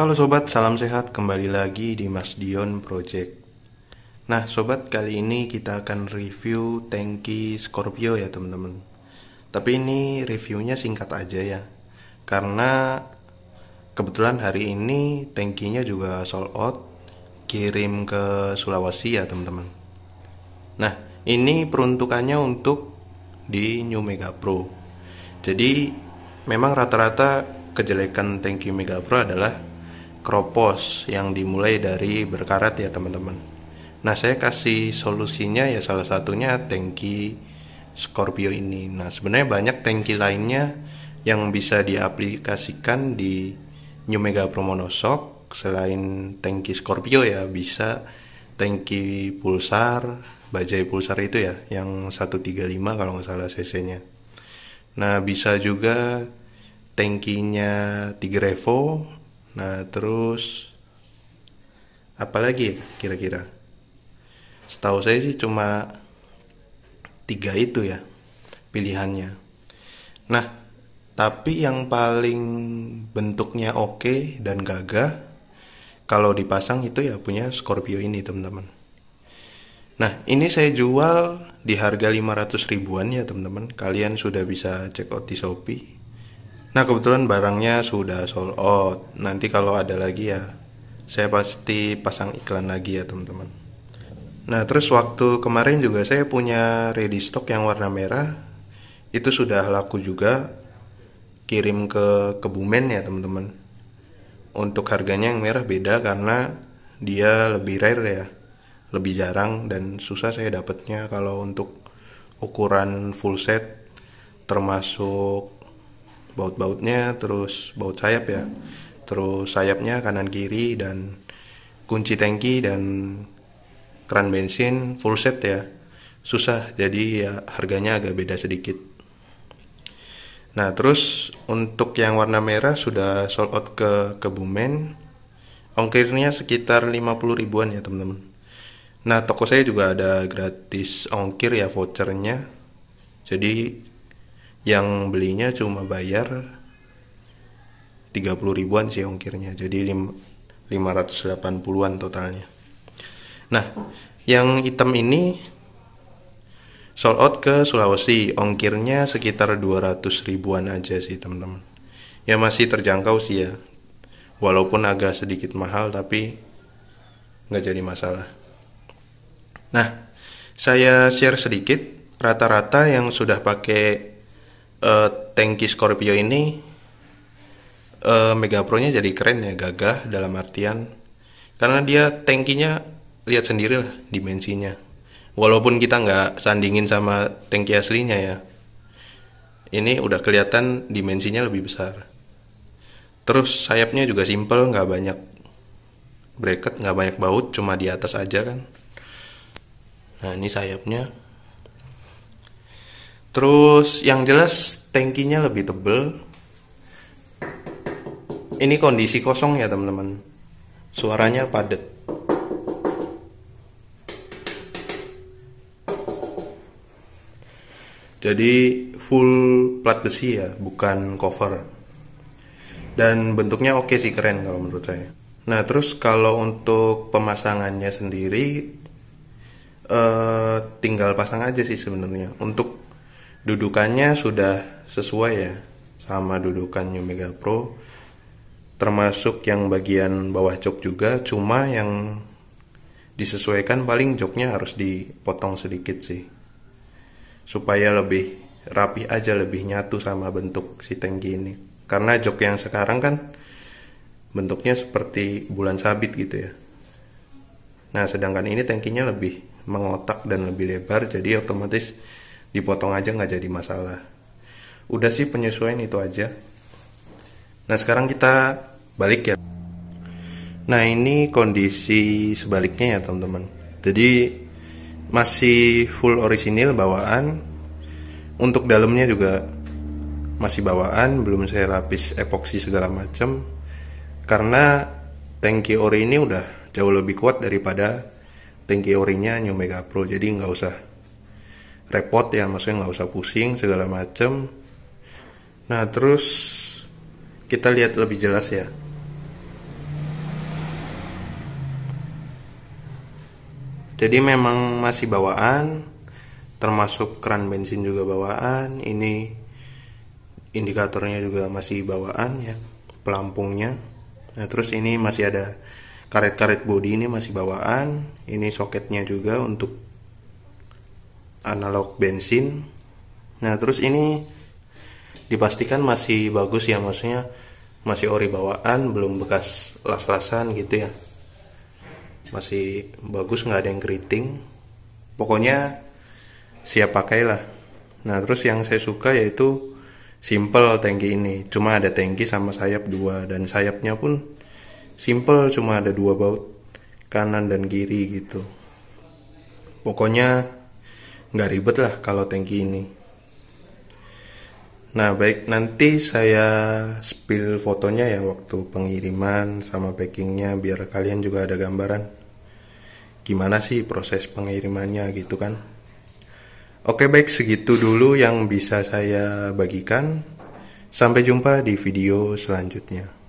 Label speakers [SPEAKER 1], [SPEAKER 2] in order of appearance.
[SPEAKER 1] Halo sobat, salam sehat kembali lagi di Mas Dion Project. Nah, sobat, kali ini kita akan review tanki Scorpio ya, teman-teman. Tapi ini reviewnya singkat aja ya. Karena kebetulan hari ini tankinya juga sold out kirim ke Sulawesi ya, teman-teman. Nah, ini peruntukannya untuk di New Mega Pro. Jadi, memang rata-rata kejelekan tanki Mega Pro adalah kropos yang dimulai dari berkarat ya teman-teman. Nah saya kasih solusinya ya salah satunya tangki Scorpio ini. Nah sebenarnya banyak tangki lainnya yang bisa diaplikasikan di New Mega Promonosok selain tangki Scorpio ya bisa tangki pulsar, bajai pulsar itu ya yang 135 kalau nggak salah cc-nya. Nah bisa juga tangkinya Tigrevo Nah, terus apalagi kira-kira? Setahu saya sih cuma tiga itu ya pilihannya. Nah, tapi yang paling bentuknya oke dan gagah kalau dipasang itu ya punya Scorpio ini, teman-teman. Nah, ini saya jual di harga 500 ribuan ya, teman-teman. Kalian sudah bisa check out di Shopee Nah kebetulan barangnya sudah sold out. Nanti kalau ada lagi ya, saya pasti pasang iklan lagi ya teman-teman. Nah terus waktu kemarin juga saya punya ready stock yang warna merah, itu sudah laku juga. Kirim ke Kebumen ya teman-teman. Untuk harganya yang merah beda karena dia lebih rare ya, lebih jarang dan susah saya dapatnya kalau untuk ukuran full set termasuk baut-bautnya terus baut sayap ya terus sayapnya kanan kiri dan kunci tangki dan keran bensin full set ya susah jadi ya harganya agak beda sedikit nah terus untuk yang warna merah sudah sold out ke Kebumen ongkirnya sekitar 50 ribuan ya teman-teman nah toko saya juga ada gratis ongkir ya vouchernya jadi yang belinya cuma bayar 30 ribuan sih ongkirnya jadi 580-an totalnya nah yang hitam ini sold out ke Sulawesi ongkirnya sekitar 200 ribuan aja sih teman-teman ya masih terjangkau sih ya walaupun agak sedikit mahal tapi nggak jadi masalah nah saya share sedikit rata-rata yang sudah pakai uh, tanki Scorpio ini uh, Mega Pro-nya jadi keren ya gagah dalam artian karena dia tankinya lihat sendiri lah dimensinya walaupun kita nggak sandingin sama tanki aslinya ya ini udah kelihatan dimensinya lebih besar terus sayapnya juga simple nggak banyak bracket nggak banyak baut cuma di atas aja kan nah ini sayapnya Terus yang jelas tankinya lebih tebel. Ini kondisi kosong ya teman-teman. Suaranya padat. Jadi full plat besi ya, bukan cover. Dan bentuknya oke sih keren kalau menurut saya. Nah terus kalau untuk pemasangannya sendiri, eh, tinggal pasang aja sih sebenarnya. Untuk dudukannya sudah sesuai ya sama dudukan New Mega Pro termasuk yang bagian bawah jok juga cuma yang disesuaikan paling joknya harus dipotong sedikit sih supaya lebih rapi aja lebih nyatu sama bentuk si tangki ini karena jok yang sekarang kan bentuknya seperti bulan sabit gitu ya nah sedangkan ini tangkinya lebih mengotak dan lebih lebar jadi otomatis dipotong aja nggak jadi masalah udah sih penyesuaian itu aja nah sekarang kita balik ya nah ini kondisi sebaliknya ya teman-teman jadi masih full orisinil bawaan untuk dalamnya juga masih bawaan belum saya lapis epoksi segala macam karena tangki ori ini udah jauh lebih kuat daripada tangki orinya New Mega Pro jadi nggak usah repot ya maksudnya nggak usah pusing segala macem nah terus kita lihat lebih jelas ya jadi memang masih bawaan termasuk keran bensin juga bawaan ini indikatornya juga masih bawaan ya pelampungnya nah terus ini masih ada karet-karet bodi ini masih bawaan ini soketnya juga untuk analog bensin nah terus ini dipastikan masih bagus ya maksudnya masih ori bawaan belum bekas las-lasan gitu ya masih bagus nggak ada yang keriting pokoknya siap pakailah. nah terus yang saya suka yaitu simple tangki ini cuma ada tangki sama sayap dua dan sayapnya pun simple cuma ada dua baut kanan dan kiri gitu pokoknya nggak ribet lah kalau tanki ini nah baik nanti saya spill fotonya ya waktu pengiriman sama packingnya biar kalian juga ada gambaran gimana sih proses pengirimannya gitu kan oke baik segitu dulu yang bisa saya bagikan sampai jumpa di video selanjutnya